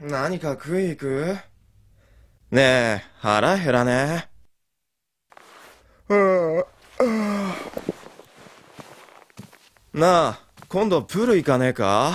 何か食い行くねえ、腹減らねえ。なあ、今度プール行かねえか